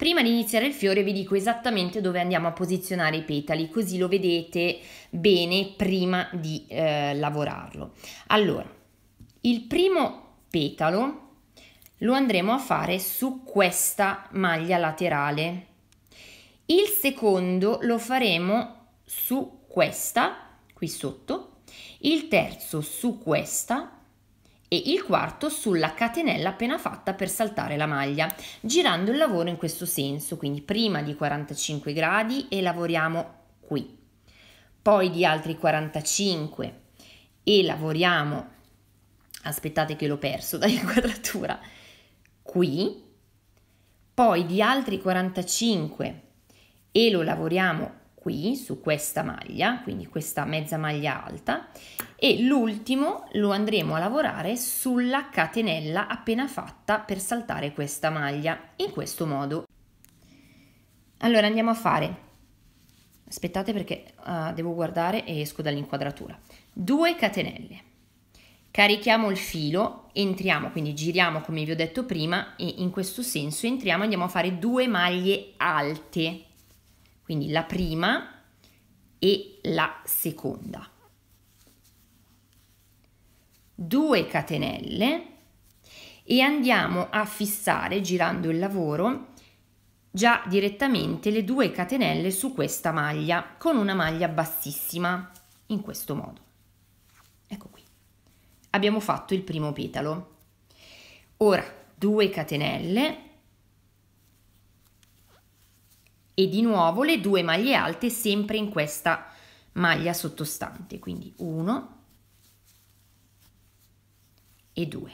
Prima di iniziare il fiore vi dico esattamente dove andiamo a posizionare i petali, così lo vedete bene prima di eh, lavorarlo. Allora, il primo petalo lo andremo a fare su questa maglia laterale. Il secondo lo faremo su questa, qui sotto, il terzo su questa, e il quarto sulla catenella appena fatta per saltare la maglia, girando il lavoro in questo senso, quindi prima di 45 gradi e lavoriamo qui, poi di altri 45 e lavoriamo, aspettate che l'ho perso dall'inquadratura, qui, poi di altri 45 e lo lavoriamo qui su questa maglia, quindi questa mezza maglia alta e l'ultimo lo andremo a lavorare sulla catenella appena fatta per saltare questa maglia in questo modo. Allora andiamo a fare aspettate perché uh, devo guardare e esco dall'inquadratura. 2 catenelle. Carichiamo il filo, entriamo, quindi giriamo come vi ho detto prima e in questo senso entriamo, andiamo a fare due maglie alte quindi la prima e la seconda. 2 catenelle e andiamo a fissare girando il lavoro già direttamente le due catenelle su questa maglia con una maglia bassissima in questo modo ecco qui abbiamo fatto il primo petalo ora 2 catenelle e di nuovo le due maglie alte sempre in questa maglia sottostante, quindi 1 e 2.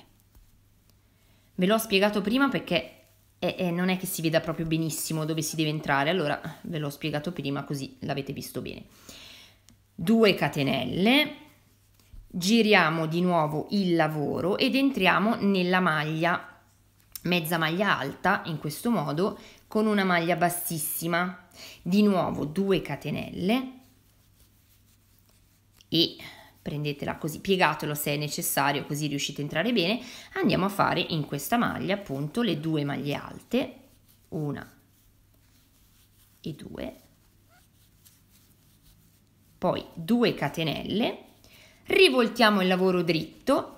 Ve l'ho spiegato prima perché è, è, non è che si veda proprio benissimo dove si deve entrare, allora ve l'ho spiegato prima così l'avete visto bene. 2 catenelle, giriamo di nuovo il lavoro ed entriamo nella maglia mezza maglia alta in questo modo con una maglia bassissima di nuovo 2 catenelle e prendetela così piegatelo se è necessario così riuscite a entrare bene andiamo a fare in questa maglia appunto le due maglie alte una e due poi 2 catenelle rivoltiamo il lavoro dritto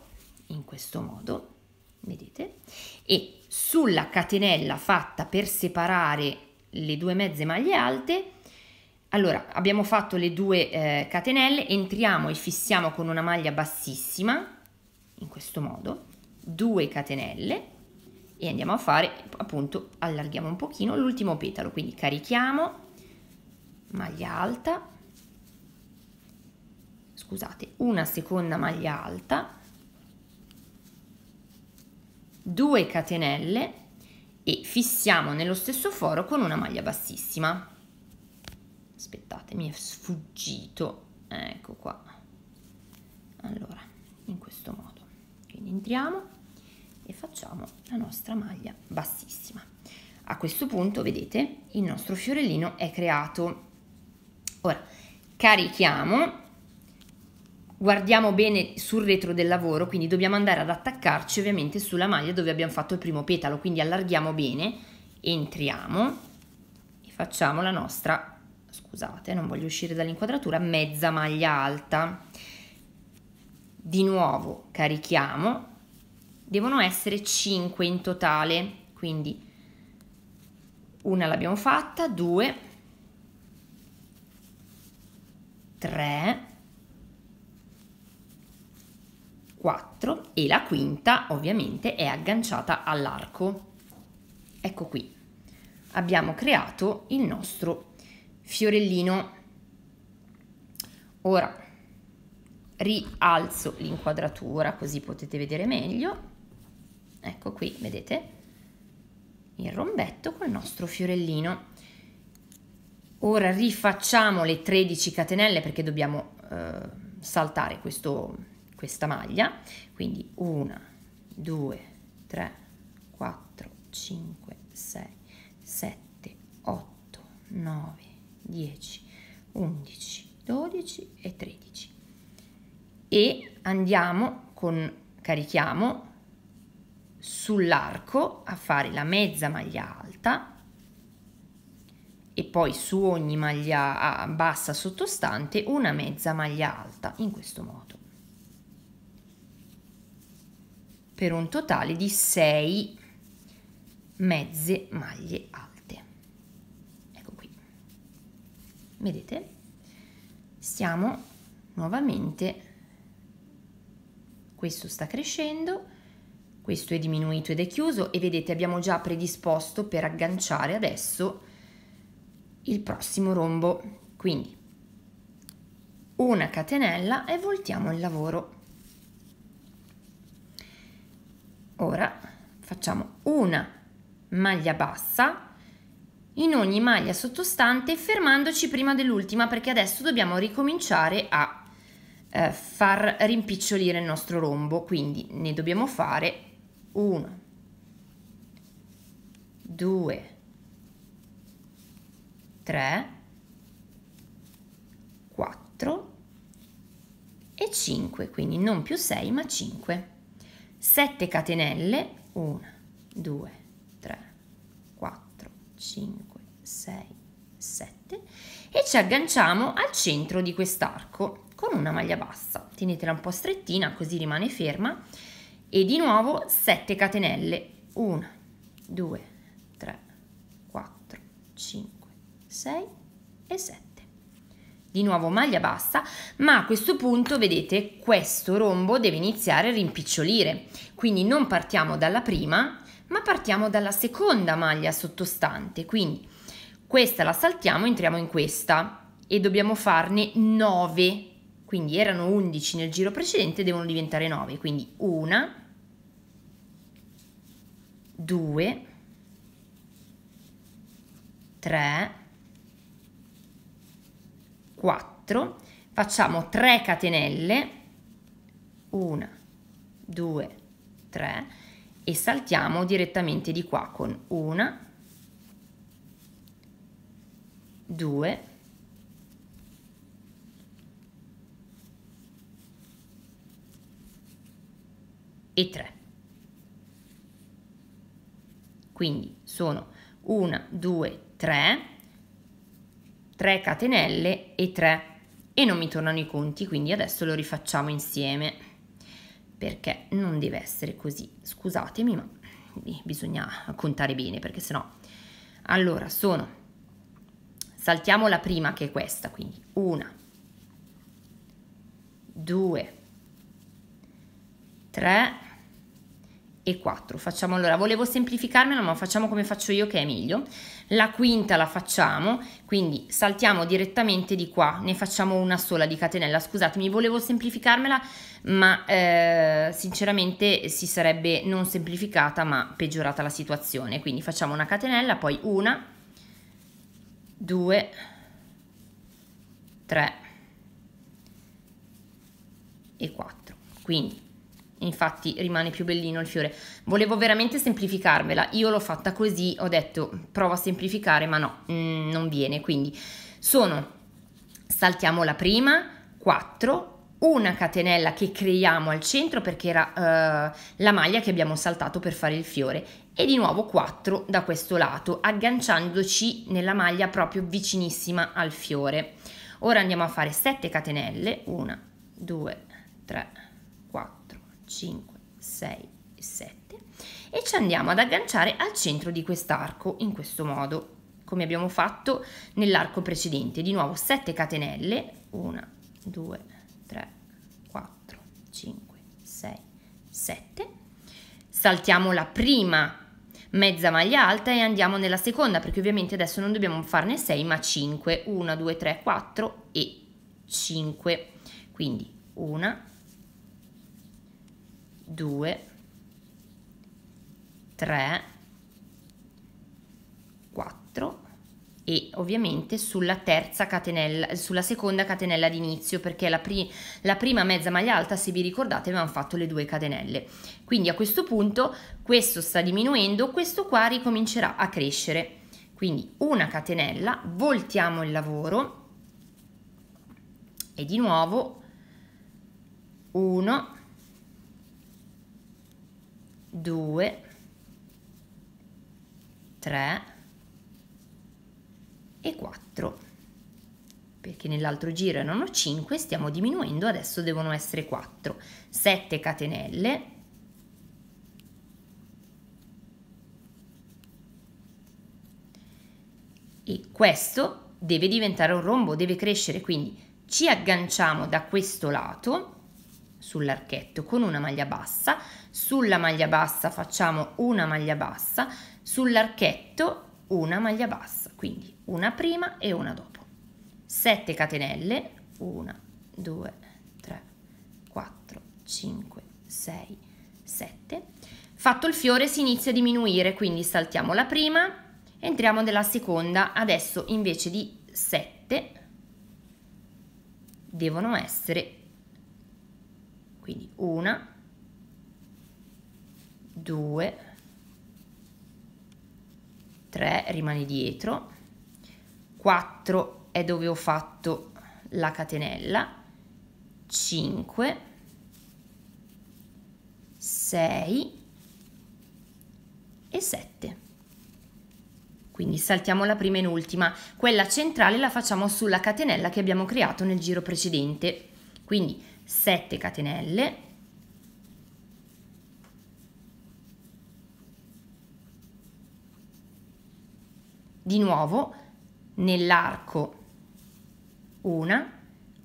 in questo modo vedete e sulla catenella fatta per separare le due mezze maglie alte allora abbiamo fatto le due eh, catenelle entriamo e fissiamo con una maglia bassissima in questo modo 2 catenelle e andiamo a fare appunto allarghiamo un pochino l'ultimo petalo quindi carichiamo maglia alta scusate una seconda maglia alta 2 catenelle e fissiamo nello stesso foro con una maglia bassissima aspettate mi è sfuggito ecco qua allora in questo modo quindi entriamo e facciamo la nostra maglia bassissima a questo punto vedete il nostro fiorellino è creato ora carichiamo guardiamo bene sul retro del lavoro, quindi dobbiamo andare ad attaccarci ovviamente sulla maglia dove abbiamo fatto il primo petalo, quindi allarghiamo bene, entriamo e facciamo la nostra, scusate non voglio uscire dall'inquadratura, mezza maglia alta. Di nuovo carichiamo, devono essere 5 in totale, quindi una l'abbiamo fatta, due, tre, 4 e la quinta ovviamente è agganciata all'arco. Ecco qui, abbiamo creato il nostro fiorellino. Ora rialzo l'inquadratura così potete vedere meglio. Ecco qui, vedete? Il rombetto col nostro fiorellino. Ora rifacciamo le 13 catenelle perché dobbiamo eh, saltare questo questa maglia, quindi 1, 2, 3, 4, 5, 6, 7, 8, 9, 10, 11, 12 e 13 e andiamo con carichiamo sull'arco a fare la mezza maglia alta e poi su ogni maglia bassa sottostante una mezza maglia alta in questo modo per un totale di 6 mezze maglie alte. Ecco qui. Vedete? Siamo nuovamente questo sta crescendo, questo è diminuito ed è chiuso e vedete abbiamo già predisposto per agganciare adesso il prossimo rombo. Quindi una catenella e voltiamo il lavoro. Ora facciamo una maglia bassa in ogni maglia sottostante fermandoci prima dell'ultima perché adesso dobbiamo ricominciare a eh, far rimpicciolire il nostro rombo quindi ne dobbiamo fare 1 2 3 4 e 5 quindi non più 6 ma 5 7 catenelle 1 2 3 4 5 6 7 e ci agganciamo al centro di quest'arco con una maglia bassa tenetela un po' strettina così rimane ferma e di nuovo 7 catenelle 1 2 3 4 5 6 e 7 di nuovo maglia bassa, ma a questo punto vedete questo rombo deve iniziare a rimpicciolire, quindi non partiamo dalla prima, ma partiamo dalla seconda maglia sottostante, quindi questa la saltiamo, entriamo in questa e dobbiamo farne 9, quindi erano 11 nel giro precedente, devono diventare 9, quindi una 2, 3, 4, facciamo 3 catenelle, 1, 2, 3 e saltiamo direttamente di qua con 1, 2, 3. Quindi sono 1, 2, 3 3 catenelle e 3 e non mi tornano i conti quindi adesso lo rifacciamo insieme perché non deve essere così scusatemi ma bisogna contare bene perché sennò allora sono saltiamo la prima che è questa quindi una due tre e 4. Facciamo allora, volevo semplificarmela, ma facciamo come faccio io che è meglio. La quinta la facciamo, quindi saltiamo direttamente di qua, ne facciamo una sola di catenella. Scusatemi, volevo semplificarmela, ma eh, sinceramente si sarebbe non semplificata, ma peggiorata la situazione. Quindi facciamo una catenella, poi una, due, tre e quattro. Quindi infatti rimane più bellino il fiore. Volevo veramente semplificarvela, io l'ho fatta così, ho detto prova a semplificare, ma no, mh, mm, non viene, quindi sono, saltiamo la prima, 4, una catenella che creiamo al centro perché era eh, la maglia che abbiamo saltato per fare il fiore e di nuovo 4 da questo lato agganciandoci nella maglia proprio vicinissima al fiore ora andiamo a fare 7 catenelle 1 2 3 5, 6 e 7 e ci andiamo ad agganciare al centro di quest'arco in questo modo come abbiamo fatto nell'arco precedente di nuovo 7 catenelle 1 2 3 4 5 6 7 saltiamo la prima mezza maglia alta e andiamo nella seconda perché ovviamente adesso non dobbiamo farne 6 ma 5 1 2 3 4 e 5 quindi 1 2, 3, 4 e ovviamente sulla terza catenella, sulla seconda catenella d'inizio perché la, pri la, prima mezza maglia alta se vi ricordate avevamo fatto le due catenelle quindi a questo punto questo sta diminuendo questo qua ricomincerà a crescere quindi una catenella voltiamo il lavoro e di nuovo 1 2, 3 e 4 perché nell'altro giro erano 5, stiamo diminuendo, adesso devono essere 4. 7 catenelle, e questo deve diventare un rombo, deve crescere, quindi ci agganciamo da questo lato sull'archetto con una maglia bassa, sulla maglia bassa facciamo una maglia bassa, sull'archetto una maglia bassa, quindi una prima e una dopo. 7 catenelle, 1, 2, 3, 4, 5, 6, 7. Fatto il fiore si inizia a diminuire, quindi saltiamo la prima, entriamo nella seconda, adesso invece di 7 devono essere quindi una, due, tre, rimane dietro, quattro è dove ho fatto la catenella, cinque, sei e sette. Quindi saltiamo la prima e l'ultima, quella centrale la facciamo sulla catenella che abbiamo creato nel giro precedente. Quindi 7 catenelle di nuovo nell'arco una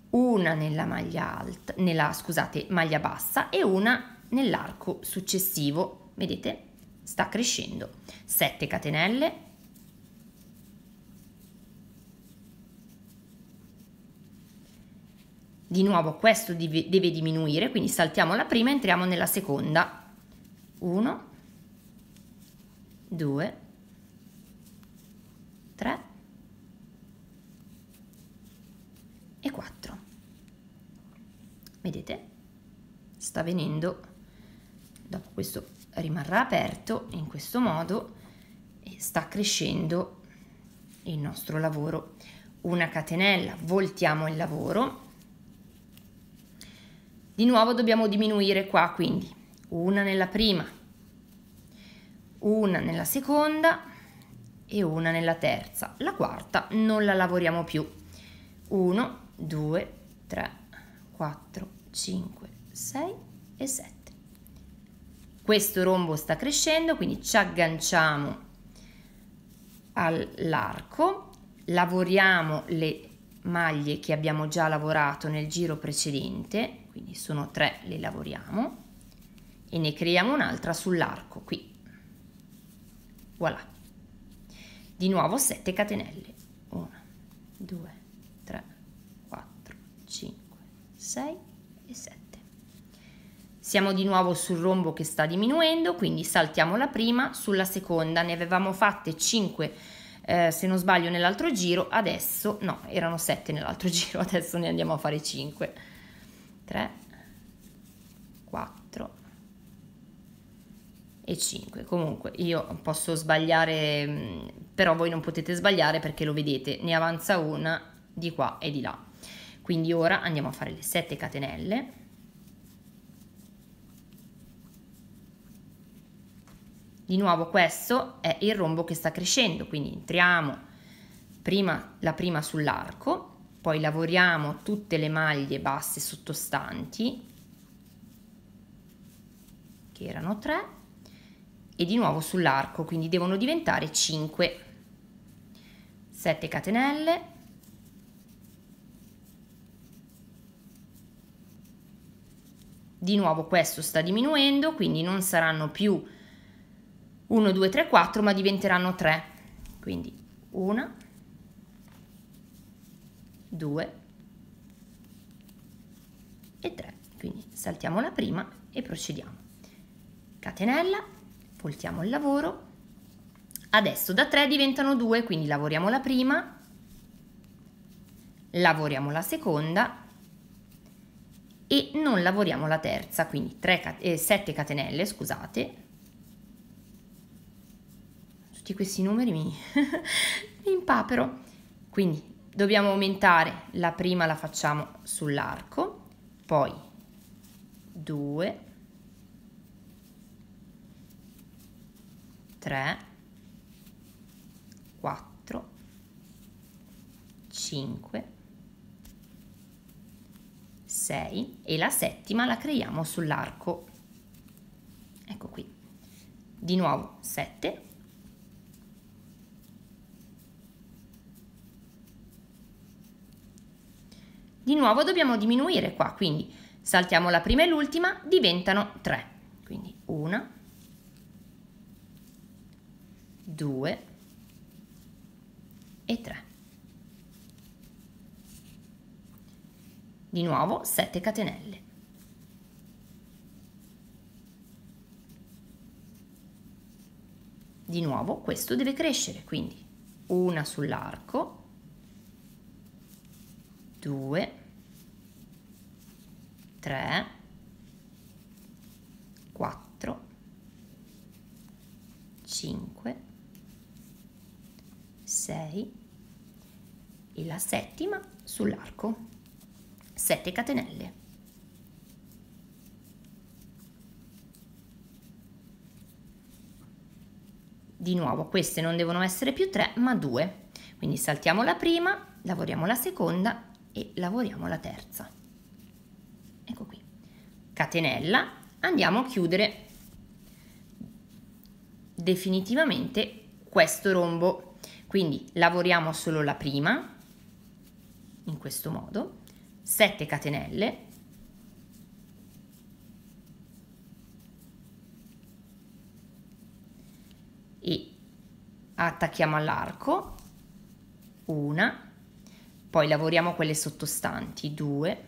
una nella maglia alta nella scusate maglia bassa e una nell'arco successivo vedete sta crescendo 7 catenelle Di nuovo questo deve diminuire, quindi saltiamo la prima e entriamo nella seconda. 1, 2, 3 e 4. Vedete? Sta venendo, dopo questo rimarrà aperto in questo modo e sta crescendo il nostro lavoro. Una catenella, voltiamo il lavoro di nuovo dobbiamo diminuire qua, quindi una nella prima, una nella seconda e una nella terza. La quarta non la lavoriamo più. 1, 2, 3, 4, 5, 6 e 7. Questo rombo sta crescendo, quindi ci agganciamo all'arco, lavoriamo le maglie che abbiamo già lavorato nel giro precedente, quindi sono tre, le lavoriamo e ne creiamo un'altra sull'arco qui. Voilà. Di nuovo 7 catenelle. 1 2 3 4 5 6 e 7. Siamo di nuovo sul rombo che sta diminuendo, quindi saltiamo la prima, sulla seconda ne avevamo fatte 5 eh, se non sbaglio nell'altro giro, adesso no, erano 7 nell'altro giro, adesso ne andiamo a fare 5. 3, 4 e 5. Comunque io posso sbagliare, mm, però voi non potete sbagliare perché lo vedete, ne avanza una di qua e di là. Quindi ora andiamo a fare le 7 catenelle Di nuovo questo è il rombo che sta crescendo, quindi entriamo prima, la prima sull'arco, poi lavoriamo tutte le maglie basse sottostanti, che erano 3, e di nuovo sull'arco, quindi devono diventare 5. 7 catenelle, di nuovo questo sta diminuendo, quindi non saranno più 1, 2, 3, 4, ma diventeranno 3. Quindi 1, 2 e 3. Quindi saltiamo la prima e procediamo. Catenella, voltiamo il lavoro. Adesso da 3 diventano 2, quindi lavoriamo la prima, lavoriamo la seconda e non lavoriamo la terza, quindi 3, eh, 7 catenelle, scusate, tutti questi numeri mi, mi impapero. Quindi dobbiamo aumentare, la prima la facciamo sull'arco, poi 2, 3, 4, 5, 6 e la settima la creiamo sull'arco. Ecco qui. Di nuovo 7, Di nuovo dobbiamo diminuire qua, quindi saltiamo la prima e l'ultima, diventano 3. Quindi 1, 2 e 3. Di nuovo 7 catenelle. Di nuovo questo deve crescere, quindi una sull'arco, due 3, 4, 5, 6 e la settima sull'arco, 7 catenelle. Di nuovo queste non devono essere più 3 ma 2, quindi saltiamo la prima, lavoriamo la seconda e lavoriamo la terza ecco qui, catenella, andiamo a chiudere definitivamente questo rombo. Quindi lavoriamo solo la prima, in questo modo, 7 catenelle, e attacchiamo all'arco, una, poi lavoriamo quelle sottostanti, due,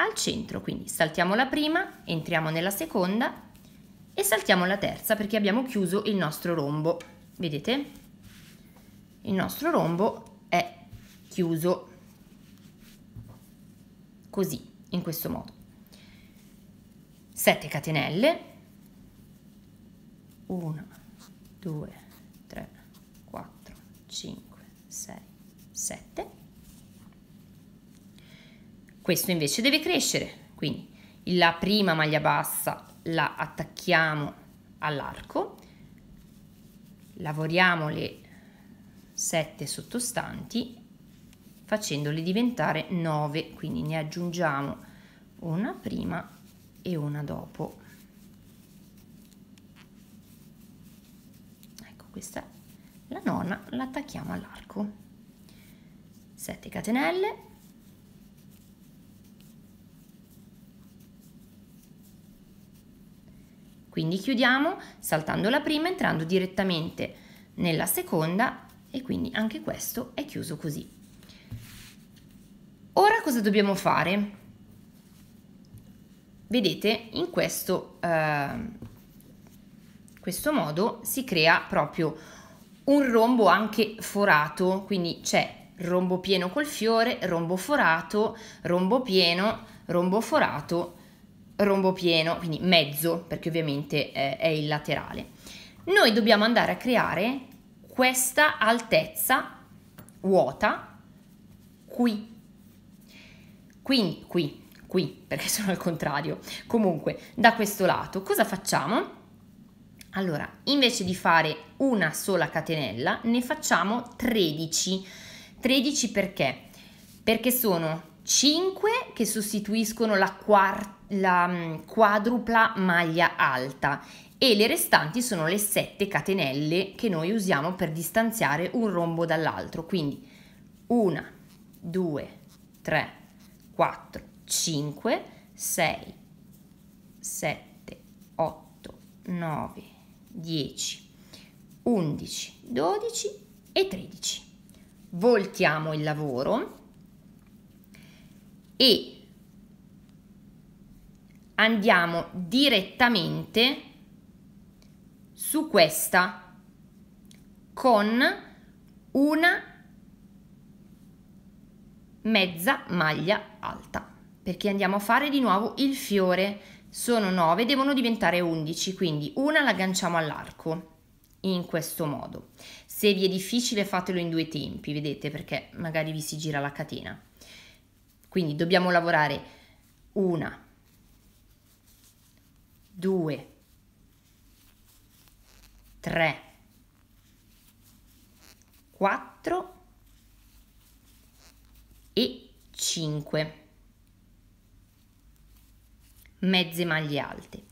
al centro, quindi saltiamo la prima, entriamo nella seconda e saltiamo la terza perché abbiamo chiuso il nostro rombo. Vedete? Il nostro rombo è chiuso così, in questo modo. 7 catenelle 1 2 3 4 5 6 7 questo invece deve crescere, quindi la prima maglia bassa la attacchiamo all'arco, lavoriamo le 7 sottostanti facendole diventare 9, quindi ne aggiungiamo una prima e una dopo. Ecco questa, la nona la attacchiamo all'arco. 7 catenelle Quindi chiudiamo saltando la prima, entrando direttamente nella seconda e quindi anche questo è chiuso così. Ora cosa dobbiamo fare? Vedete, in questo, eh, questo modo si crea proprio un rombo anche forato, quindi c'è rombo pieno col fiore, rombo forato, rombo pieno, rombo forato rombo pieno, quindi mezzo, perché ovviamente eh, è il laterale. Noi dobbiamo andare a creare questa altezza vuota qui. Qui, qui, qui, perché sono al contrario. Comunque, da questo lato, cosa facciamo? Allora, invece di fare una sola catenella, ne facciamo 13. 13 perché? Perché sono 5 che sostituiscono la quarta la mm, quadrupla maglia alta e le restanti sono le sette catenelle che noi usiamo per distanziare un rombo dall'altro quindi una, due, tre, quattro, cinque, sei, sette, otto, nove, dieci, undici, dodici e tredici voltiamo il lavoro e andiamo direttamente su questa con una mezza maglia alta perché andiamo a fare di nuovo il fiore sono 9 devono diventare 11 quindi una la agganciamo all'arco in questo modo se vi è difficile fatelo in due tempi vedete perché magari vi si gira la catena quindi dobbiamo lavorare una 2, 3, 4 e 5 mezze maglie alte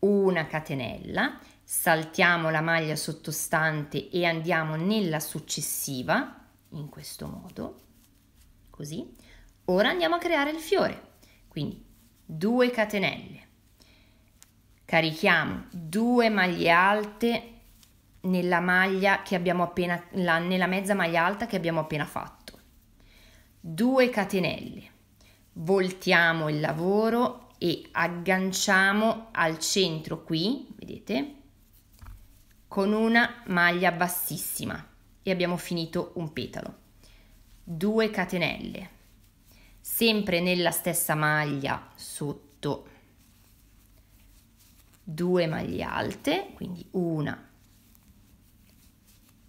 una catenella saltiamo la maglia sottostante e andiamo nella successiva in questo modo così ora andiamo a creare il fiore quindi 2 catenelle carichiamo due maglie alte nella maglia che abbiamo appena la, nella mezza maglia alta che abbiamo appena fatto 2 catenelle voltiamo il lavoro e agganciamo al centro qui vedete con una maglia bassissima e abbiamo finito un petalo 2 catenelle sempre nella stessa maglia sotto 2 maglie alte, quindi una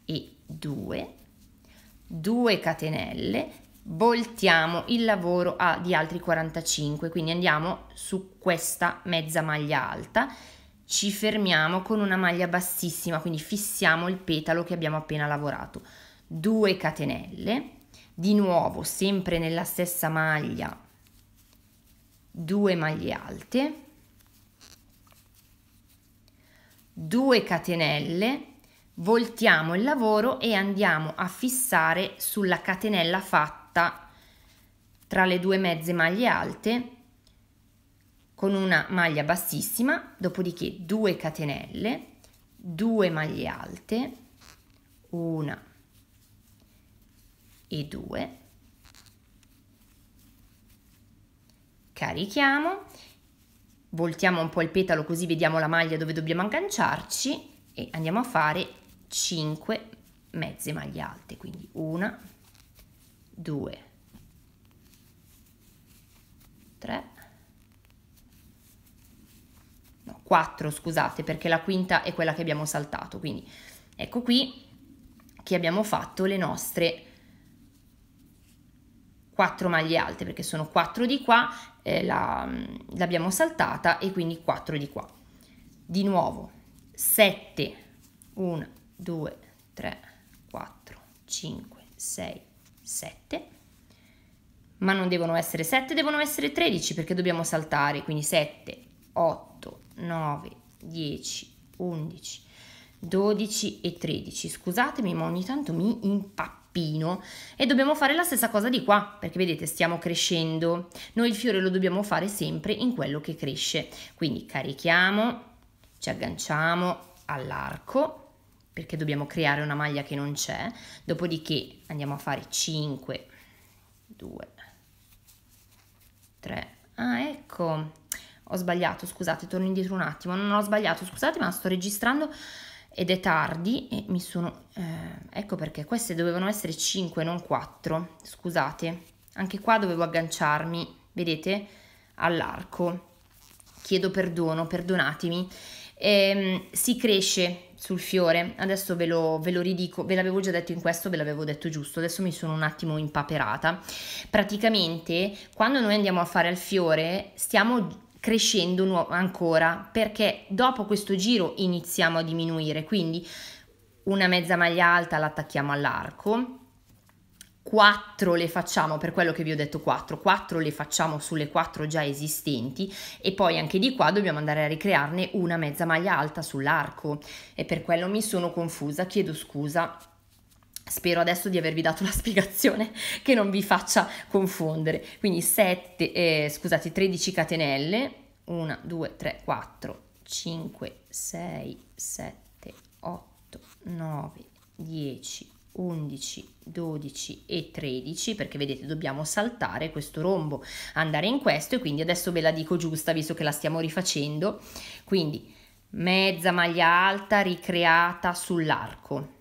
e due, 2 catenelle, voltiamo il lavoro a, di altri 45, quindi andiamo su questa mezza maglia alta, ci fermiamo con una maglia bassissima, quindi fissiamo il petalo che abbiamo appena lavorato, 2 catenelle, di nuovo sempre nella stessa maglia, 2 maglie alte, 2 catenelle, voltiamo il lavoro e andiamo a fissare sulla catenella fatta tra le due mezze maglie alte con una maglia bassissima, dopodiché 2 catenelle, 2 maglie alte, una e 2, carichiamo voltiamo un po' il petalo così vediamo la maglia dove dobbiamo agganciarci e andiamo a fare 5 mezze maglie alte quindi una due tre 4 scusate perché la quinta è quella che abbiamo saltato quindi ecco qui che abbiamo fatto le nostre 4 maglie alte perché sono 4 di qua, eh, mm, l'abbiamo la, saltata e quindi 4 di qua. Di nuovo 7, 1, 2, 3, 4, 5, 6, 7, ma non devono essere 7, devono essere 13 perché dobbiamo saltare, quindi 7, 8, 9, 10, 11, 12 e 13. Scusatemi, ma ogni tanto mi impappo tappino e dobbiamo fare la stessa cosa di qua perché vedete stiamo crescendo noi il fiore lo dobbiamo fare sempre in quello che cresce quindi carichiamo ci agganciamo all'arco perché dobbiamo creare una maglia che non c'è dopodiché andiamo a fare 5 2 3 ah ecco ho sbagliato scusate torno indietro un attimo non ho sbagliato scusate ma sto registrando ed è tardi e mi sono... Eh, ecco perché queste dovevano essere 5, non 4, scusate. Anche qua dovevo agganciarmi, vedete, all'arco. Chiedo perdono, perdonatemi. Ehm, si cresce sul fiore, adesso ve lo, ve lo ridico, ve l'avevo già detto in questo, ve l'avevo detto giusto, adesso mi sono un attimo impaperata. Praticamente quando noi andiamo a fare al fiore stiamo crescendo nu- ancora perché dopo questo giro iniziamo a diminuire, quindi una mezza maglia alta l'attacchiamo all'arco, 4 le facciamo per quello che vi ho detto 4, 4 le facciamo sulle 4 già esistenti e poi anche di qua dobbiamo andare a ricrearne una mezza maglia alta sull'arco e per quello mi sono confusa, chiedo scusa Spero adesso di avervi dato la spiegazione che non vi faccia confondere. Quindi 7, eh, scusate, 13 catenelle, 1, 2, 3, 4, 5, 6, 7, 8, 9, 10, 11, 12 e 13 perché vedete dobbiamo saltare questo rombo, andare in questo e quindi adesso ve la dico giusta visto che la stiamo rifacendo. Quindi mezza maglia alta ricreata sull'arco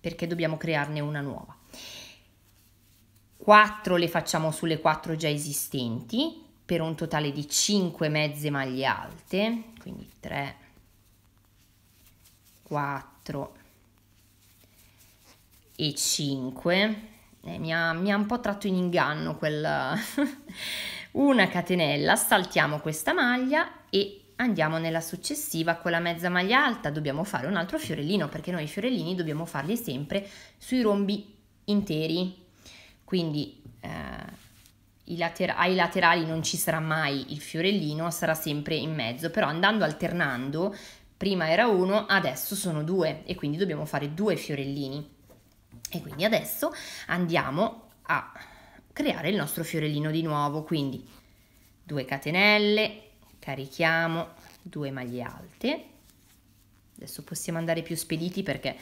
perché dobbiamo crearne una nuova. 4 le facciamo sulle 4 già esistenti per un totale di 5 mezze maglie alte, quindi 3, 4 e 5. Eh, mi, ha, mi, ha, un po' tratto in inganno quella... una catenella, saltiamo questa maglia e andiamo nella successiva con la mezza maglia alta, dobbiamo fare un altro fiorellino perché noi i fiorellini dobbiamo farli sempre sui rombi interi. Quindi eh, i later ai laterali non ci sarà mai il fiorellino, sarà sempre in mezzo, però andando alternando, prima era uno, adesso sono due e quindi dobbiamo fare due fiorellini. E quindi adesso andiamo a creare il nostro fiorellino di nuovo, quindi 2 catenelle, carichiamo due maglie alte adesso possiamo andare più spediti perché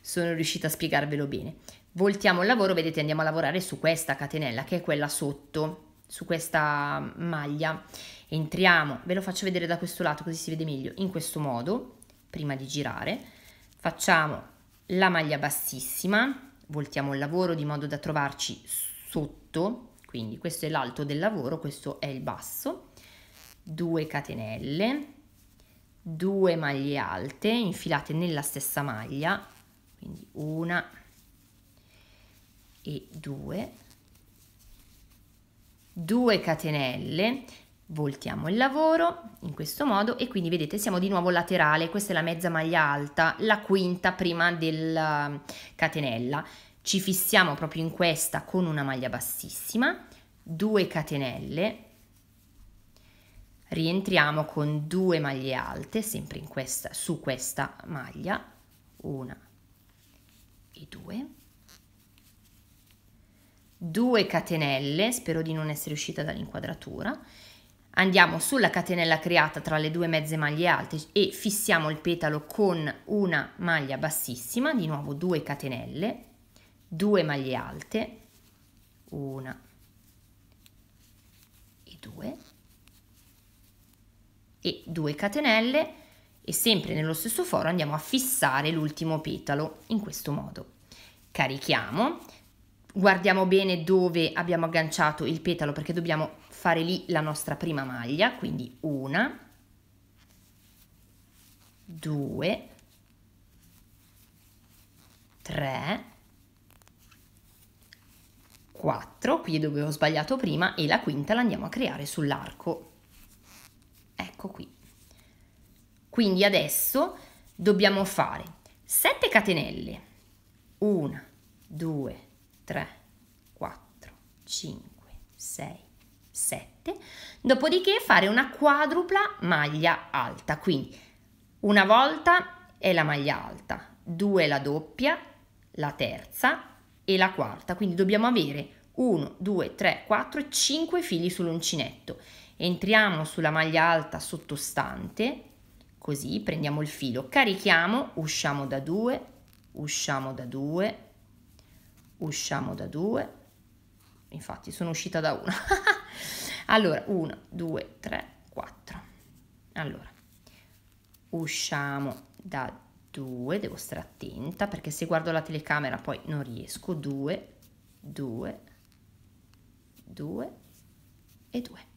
sono riuscita a spiegarvelo bene voltiamo il lavoro vedete andiamo a lavorare su questa catenella che è quella sotto su questa maglia entriamo ve lo faccio vedere da questo lato così si vede meglio in questo modo prima di girare facciamo la maglia bassissima voltiamo il lavoro di modo da trovarci sotto quindi questo è l'alto del lavoro questo è il basso 2 catenelle 2 maglie alte infilate nella stessa maglia quindi una e due, 2 catenelle voltiamo il lavoro in questo modo e quindi vedete siamo di nuovo laterale questa è la mezza maglia alta la quinta prima della catenella ci fissiamo proprio in questa con una maglia bassissima 2 catenelle rientriamo con due maglie alte sempre in questa su questa maglia una e due due catenelle spero di non essere uscita dall'inquadratura andiamo sulla catenella creata tra le due mezze maglie alte e fissiamo il petalo con una maglia bassissima di nuovo 2 catenelle 2 maglie alte una e due e 2 catenelle e sempre nello stesso foro andiamo a fissare l'ultimo petalo in questo modo. Carichiamo, guardiamo bene dove abbiamo agganciato il petalo perché dobbiamo fare lì la nostra prima maglia, quindi una, due, tre, quattro, qui dove ho sbagliato prima e la quinta la andiamo a creare sull'arco Ecco qui. Quindi adesso dobbiamo fare 7 catenelle. 1, 2, 3, 4, 5, 6, 7. Dopodiché fare una quadrupla maglia alta. Quindi una volta è la maglia alta, due la doppia, la terza e la quarta. Quindi dobbiamo avere 1, 2, 3, 4, 5 fili sull'uncinetto entriamo sulla maglia alta sottostante, così prendiamo il filo, carichiamo, usciamo da 2, usciamo da 2, usciamo da 2, infatti sono uscita da una, allora 1, 2, 3, 4, allora usciamo da 2, devo stare attenta perché se guardo la telecamera poi non riesco, 2, 2, 2 e 2.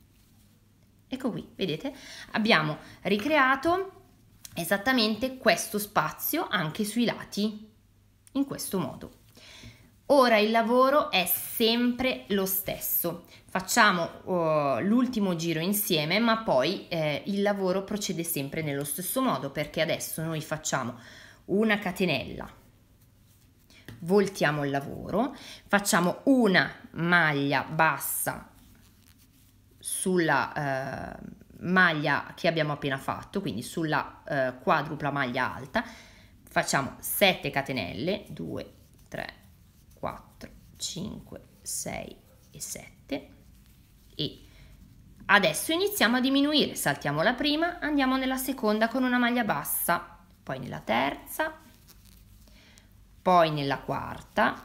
Ecco qui, vedete? Abbiamo ricreato esattamente questo spazio anche sui lati, in questo modo. Ora il lavoro è sempre lo stesso, facciamo uh, l'ultimo giro insieme ma poi eh, il lavoro procede sempre nello stesso modo perché adesso noi facciamo una catenella, voltiamo il lavoro, facciamo una maglia bassa sulla eh, maglia che abbiamo appena fatto, quindi sulla eh, quadrupla maglia alta, facciamo 7 catenelle, 2, 3, 4, 5, 6 e 7 e adesso iniziamo a diminuire, saltiamo la prima, andiamo nella seconda con una maglia bassa, poi nella terza, poi nella quarta,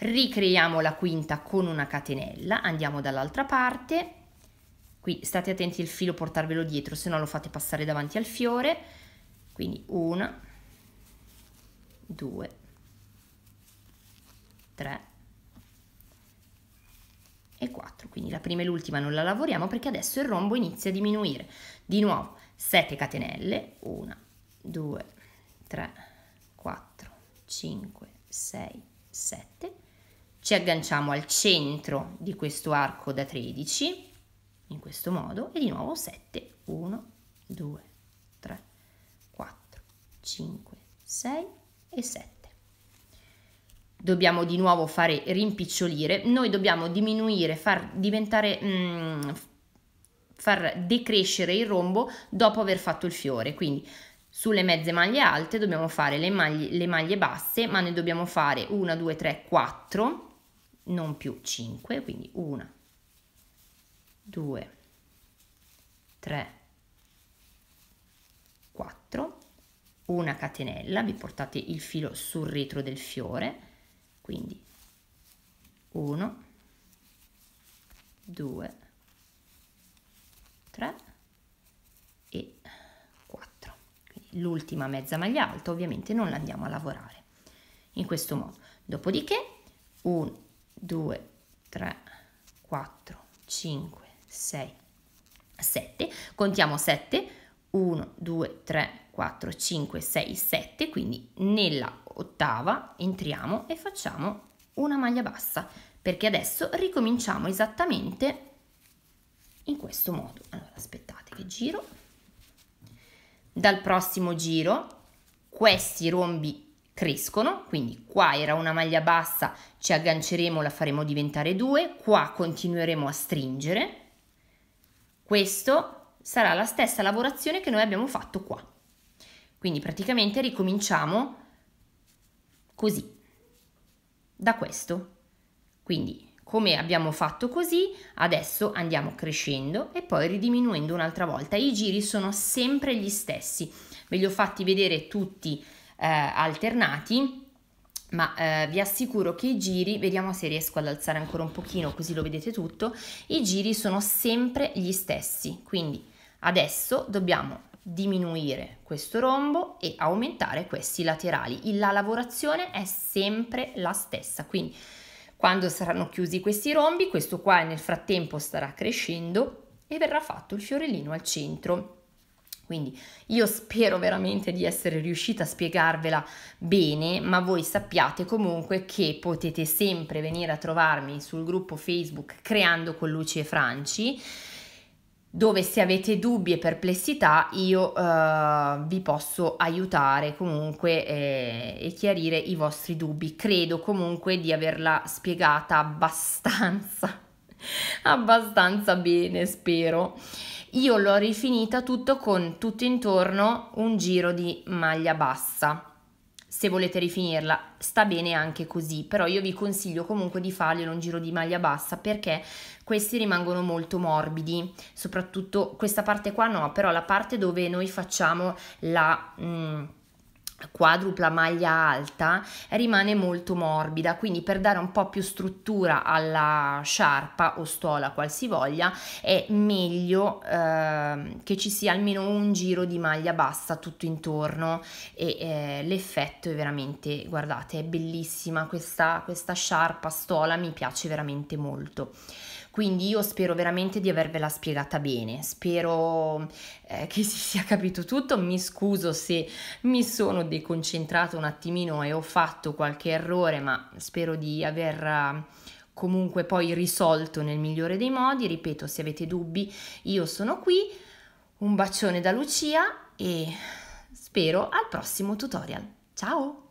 ricreiamo la quinta con una catenella, andiamo dall'altra parte Qui state attenti il filo portarvelo dietro, se no lo fate passare davanti al fiore. Quindi una, due, tre e quattro. Quindi la prima e l'ultima non la lavoriamo perché adesso il rombo inizia a diminuire. Di nuovo 7 catenelle, 1, 2, 3, 4, 5, 6, 7. Ci agganciamo al centro di questo arco da 13 in questo modo e di nuovo 7, 1, 2, 3, 4, 5, 6 e 7. Dobbiamo di nuovo fare rimpicciolire, noi dobbiamo diminuire, far diventare... Mm, far decrescere il rombo dopo aver fatto il fiore quindi sulle mezze maglie alte dobbiamo fare le maglie, le maglie basse ma ne dobbiamo fare 1 2 3 4 non più 5 quindi 1 2, 3, 4, una catenella, vi portate il filo sul retro del fiore, quindi 1, 2, 3 e 4. L'ultima mezza maglia alta ovviamente non la andiamo a lavorare in questo modo. Dopodiché 1, 2, 3, 4, 5, 6, 7. Contiamo 7, 1, 2, 3, 4, 5, 6, 7. Quindi nella ottava entriamo e facciamo una maglia bassa perché adesso ricominciamo esattamente in questo modo. Allora aspettate che giro. Dal prossimo giro questi rombi crescono, quindi qua era una maglia bassa, ci agganceremo, la faremo diventare due, qua continueremo a stringere questo sarà la stessa lavorazione che noi abbiamo fatto qua. Quindi praticamente ricominciamo così, da questo. Quindi come abbiamo fatto così, adesso andiamo crescendo e poi ridiminuendo un'altra volta. I giri sono sempre gli stessi, ve li ho fatti vedere tutti eh, alternati ma eh, vi assicuro che i giri, vediamo se riesco ad alzare ancora un pochino così lo vedete tutto, i giri sono sempre gli stessi, quindi adesso dobbiamo diminuire questo rombo e aumentare questi laterali. La lavorazione è sempre la stessa, quindi quando saranno chiusi questi rombi, questo qua nel frattempo starà crescendo e verrà fatto il fiorellino al centro. Quindi io spero veramente di essere riuscita a spiegarvela bene, ma voi sappiate comunque che potete sempre venire a trovarmi sul gruppo Facebook Creando con Luci e Franci dove se avete dubbi e perplessità io eh, vi posso aiutare comunque eh, e chiarire i vostri dubbi. Credo comunque di averla spiegata abbastanza abbastanza bene, spero. Io l'ho rifinita tutto con tutto intorno un giro di maglia bassa. Se volete rifinirla sta bene anche così, però io vi consiglio comunque di farglielo un giro di maglia bassa perché questi rimangono molto morbidi, soprattutto questa parte qua no, però la parte dove noi facciamo la... Mh, mm, quadrupla maglia alta rimane molto morbida quindi per dare un po' più struttura alla sciarpa o stola qualsivoglia è meglio eh, che ci sia almeno un giro di maglia bassa tutto intorno e eh, l'effetto è veramente guardate è bellissima questa, questa sciarpa stola mi piace veramente molto quindi io spero veramente di avervela spiegata bene, spero eh, che si sia capito tutto, mi scuso se mi sono deconcentrato un attimino e ho fatto qualche errore, ma spero di aver comunque poi risolto nel migliore dei modi. Ripeto, se avete dubbi, io sono qui. Un bacione da Lucia e spero al prossimo tutorial. Ciao!